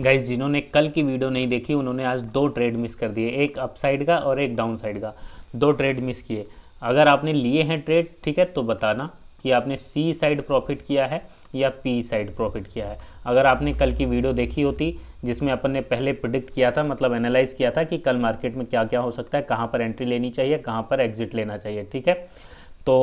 guys जिन्होंने कल की वीडियो नहीं देखी उन्होंने आज दो ट्रेड मिस कर दिए एक अपसाइड का और एक डाउन साइड का दो ट्रेड मिस किए अगर आपने लिए हैं ट्रेड ठीक है तो बताना कि आपने सी साइड प्रॉफिट किया है या पी साइड प्रॉफिट किया है अगर आपने कल की वीडियो देखी होती जिसमें अपन ने पहले प्रिडिक्ट किया था मतलब एनालाइज किया था कि कल मार्केट में क्या क्या हो सकता है कहाँ पर एंट्री लेनी चाहिए कहाँ पर एग्जिट लेना चाहिए ठीक है तो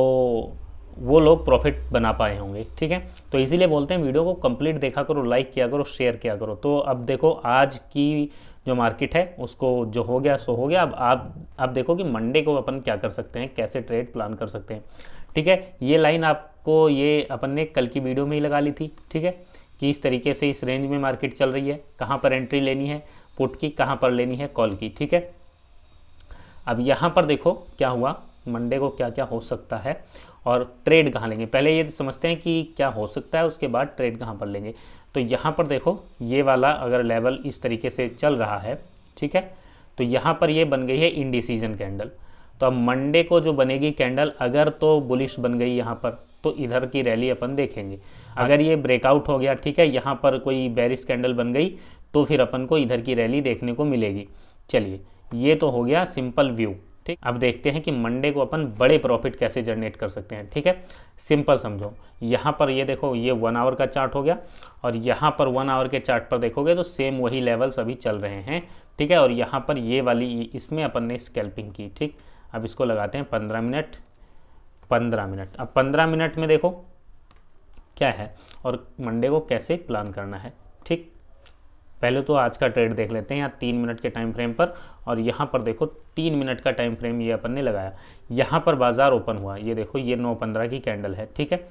वो लोग प्रॉफिट बना पाए होंगे ठीक है तो इसीलिए बोलते हैं वीडियो को कंप्लीट देखा करो लाइक किया करो शेयर किया करो तो अब देखो आज की जो मार्केट है उसको जो हो गया सो हो गया अब आप अब देखो कि मंडे को अपन क्या कर सकते हैं कैसे ट्रेड प्लान कर सकते हैं ठीक है ये लाइन आपको ये अपन ने कल की वीडियो में ही लगा ली थी ठीक है कि इस तरीके से इस रेंज में मार्केट चल रही है कहाँ पर एंट्री लेनी है पुट की कहाँ पर लेनी है कॉल की ठीक है अब यहाँ पर देखो क्या हुआ मंडे को क्या क्या हो सकता है और ट्रेड कहाँ लेंगे पहले ये समझते हैं कि क्या हो सकता है उसके बाद ट्रेड कहाँ पर लेंगे तो यहाँ पर देखो ये वाला अगर लेवल इस तरीके से चल रहा है ठीक है तो यहाँ पर ये बन गई है इंडिसीजन कैंडल तो अब मंडे को जो बनेगी कैंडल अगर तो बुलिश बन गई यहाँ पर तो इधर की रैली अपन देखेंगे अगर ये ब्रेकआउट हो गया ठीक है यहाँ पर कोई बैरिस कैंडल बन गई तो फिर अपन को इधर की रैली देखने को मिलेगी चलिए ये तो हो गया सिंपल व्यू ठीक अब देखते हैं कि मंडे को अपन बड़े प्रॉफिट कैसे जनरेट कर सकते हैं ठीक है सिंपल समझो यहाँ पर ये देखो ये वन आवर का चार्ट हो गया और यहाँ पर वन आवर के चार्ट पर देखोगे तो सेम वही लेवल्स अभी चल रहे हैं ठीक है और यहाँ पर ये वाली इसमें अपन ने स्कैल्पिंग की ठीक अब इसको लगाते हैं पंद्रह मिनट पंद्रह मिनट अब पंद्रह मिनट में देखो क्या है और मंडे को कैसे प्लान करना है ठीक पहले तो आज का ट्रेड देख लेते हैं यहाँ तीन मिनट के टाइम फ्रेम पर और यहाँ पर देखो तीन मिनट का टाइम फ्रेम ये अपन ने लगाया यहाँ पर बाज़ार ओपन हुआ ये देखो ये नौ पंद्रह की कैंडल है ठीक है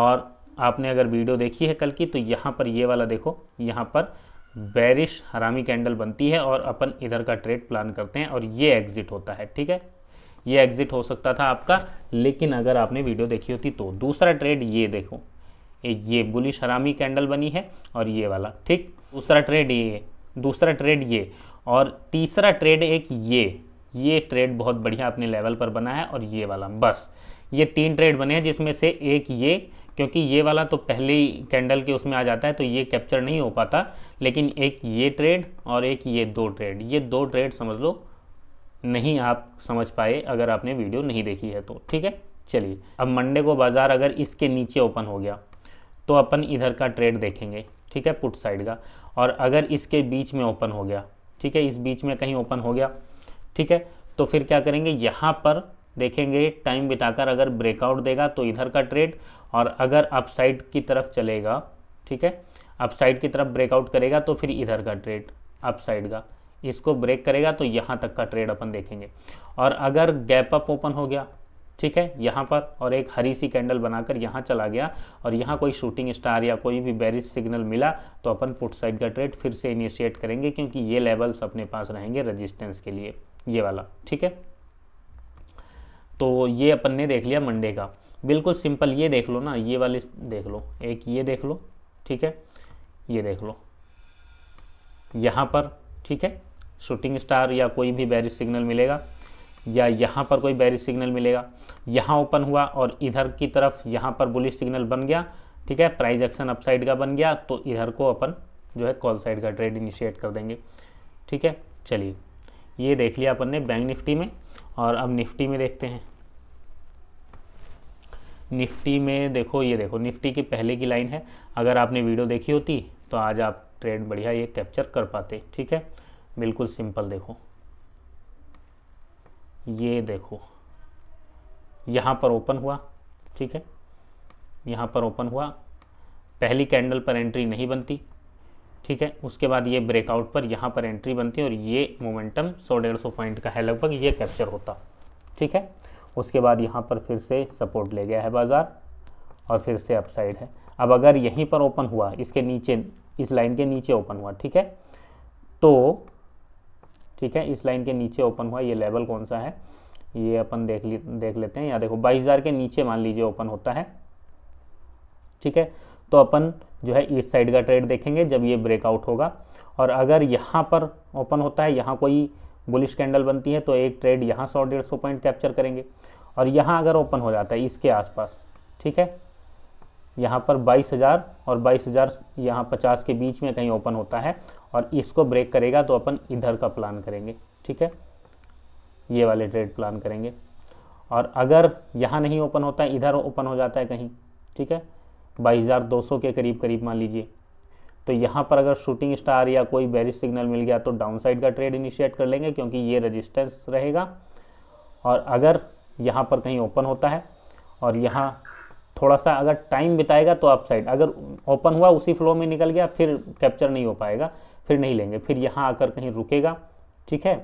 और आपने अगर वीडियो देखी है कल की तो यहाँ पर ये वाला देखो यहाँ पर बैरिश हरामी कैंडल बनती है और अपन इधर का ट्रेड प्लान करते हैं और ये एग्ज़िट होता है ठीक है ये एग्ज़िट हो सकता था आपका लेकिन अगर आपने वीडियो देखी होती तो दूसरा ट्रेड ये देखो ये बुलिश हरामी कैंडल बनी है और ये वाला ठीक दूसरा ट्रेड ये दूसरा ट्रेड ये और तीसरा ट्रेड एक ये ये ट्रेड बहुत बढ़िया अपने लेवल पर बना है और ये वाला बस ये तीन ट्रेड बने हैं जिसमें से एक ये क्योंकि ये वाला तो पहली कैंडल के उसमें आ जाता है तो ये कैप्चर नहीं हो पाता लेकिन एक ये ट्रेड और एक ये दो ट्रेड ये दो ट्रेड समझ लो नहीं आप समझ पाए अगर आपने वीडियो नहीं देखी है तो ठीक है चलिए अब मंडे को बाज़ार अगर इसके नीचे ओपन हो गया तो अपन इधर का ट्रेड देखेंगे ठीक है पुट साइड का और अगर इसके बीच में ओपन हो गया ठीक है इस बीच में कहीं ओपन हो गया ठीक है तो फिर क्या करेंगे यहाँ पर देखेंगे टाइम बिताकर अगर ब्रेकआउट देगा तो इधर का ट्रेड और अगर अपसाइड की तरफ चलेगा ठीक है अपसाइड की तरफ ब्रेकआउट करेगा तो फिर इधर का ट्रेड अपसाइड का इसको ब्रेक करेगा तो यहाँ तक का ट्रेड अपन देखेंगे और अगर गैप अप ओपन हो गया ठीक है यहाँ पर और एक हरी सी कैंडल बनाकर यहाँ चला गया और यहाँ कोई शूटिंग स्टार या कोई भी बैरिज सिग्नल मिला तो अपन पुट साइड का ट्रेड फिर से इनिशिएट करेंगे क्योंकि ये लेवल्स अपने पास रहेंगे रजिस्टेंस के लिए ये वाला ठीक है तो ये अपन ने देख लिया मंडे का बिल्कुल सिंपल ये देख लो ना ये वाले देख लो एक ये देख लो ठीक है ये देख लो यहाँ पर ठीक है शूटिंग स्टार या कोई भी बैरिज सिग्नल मिलेगा या यहाँ पर कोई बैरिज सिग्नल मिलेगा यहाँ ओपन हुआ और इधर की तरफ यहाँ पर बुलिश सिग्नल बन गया ठीक है प्राइज एक्शन अपसाइड का बन गया तो इधर को अपन जो है कॉल साइड का ट्रेड इनिशिएट कर देंगे ठीक है चलिए ये देख लिया अपन ने बैंक निफ्टी में और अब निफ्टी में देखते हैं निफ्टी में देखो ये देखो निफ्टी की पहले की लाइन है अगर आपने वीडियो देखी होती तो आज आप ट्रेड बढ़िया ये कैप्चर कर पाते ठीक है बिल्कुल सिंपल देखो ये देखो यहाँ पर ओपन हुआ ठीक है यहाँ पर ओपन हुआ पहली कैंडल पर एंट्री नहीं बनती ठीक है उसके बाद ये ब्रेकआउट पर यहाँ पर एंट्री बनती और ये मोमेंटम सौ डेढ़ सौ पॉइंट का है लगभग ये कैप्चर होता ठीक है उसके बाद यहाँ पर फिर से सपोर्ट ले गया है बाज़ार और फिर से अपसाइड है अब अगर यहीं पर ओपन हुआ इसके नीचे इस लाइन के नीचे ओपन हुआ ठीक है तो ठीक है इस लाइन के नीचे ओपन हुआ ये लेवल कौन सा है ये अपन देख ले, देख लेते हैं या देखो बाईस हज़ार के नीचे मान लीजिए ओपन होता है ठीक है तो अपन जो है इस साइड का ट्रेड देखेंगे जब ये ब्रेकआउट होगा और अगर यहाँ पर ओपन होता है यहाँ कोई बुलिश कैंडल बनती है तो एक ट्रेड यहाँ सौ डेढ़ सौ पॉइंट कैप्चर करेंगे और यहाँ अगर ओपन हो जाता है इसके आसपास ठीक है यहाँ पर 22,000 और 22,000 यहाँ पचास के बीच में कहीं ओपन होता है और इसको ब्रेक करेगा तो अपन इधर का प्लान करेंगे ठीक है ये वाले ट्रेड प्लान करेंगे और अगर यहाँ नहीं ओपन होता है इधर ओपन हो जाता है कहीं ठीक है 22,200 के करीब करीब मान लीजिए तो यहाँ पर अगर शूटिंग स्टार या कोई बैरिज सिग्नल मिल गया तो साइड का ट्रेड इनिशिएट कर लेंगे क्योंकि ये रजिस्टेंस रहेगा और अगर यहाँ पर कहीं ओपन होता है और यहाँ थोड़ा सा अगर टाइम बिताएगा तो आप साइड अगर ओपन हुआ उसी फ्लो में निकल गया फिर कैप्चर नहीं हो पाएगा फिर नहीं लेंगे फिर यहाँ आकर कहीं रुकेगा ठीक है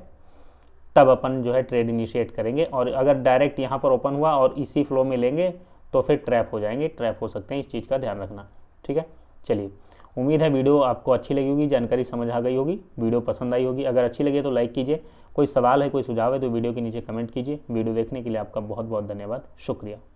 तब अपन जो है ट्रेड इनिशिएट करेंगे और अगर डायरेक्ट यहाँ पर ओपन हुआ और इसी फ्लो में लेंगे तो फिर ट्रैप हो जाएंगे ट्रैप हो सकते हैं इस चीज़ का ध्यान रखना ठीक है चलिए उम्मीद है वीडियो आपको अच्छी लगी होगी जानकारी समझ आ गई होगी वीडियो पसंद आई होगी अगर अच्छी लगी तो लाइक कीजिए कोई सवाल है कोई सुझाव है तो वीडियो के नीचे कमेंट कीजिए वीडियो देखने के लिए आपका बहुत बहुत धन्यवाद शुक्रिया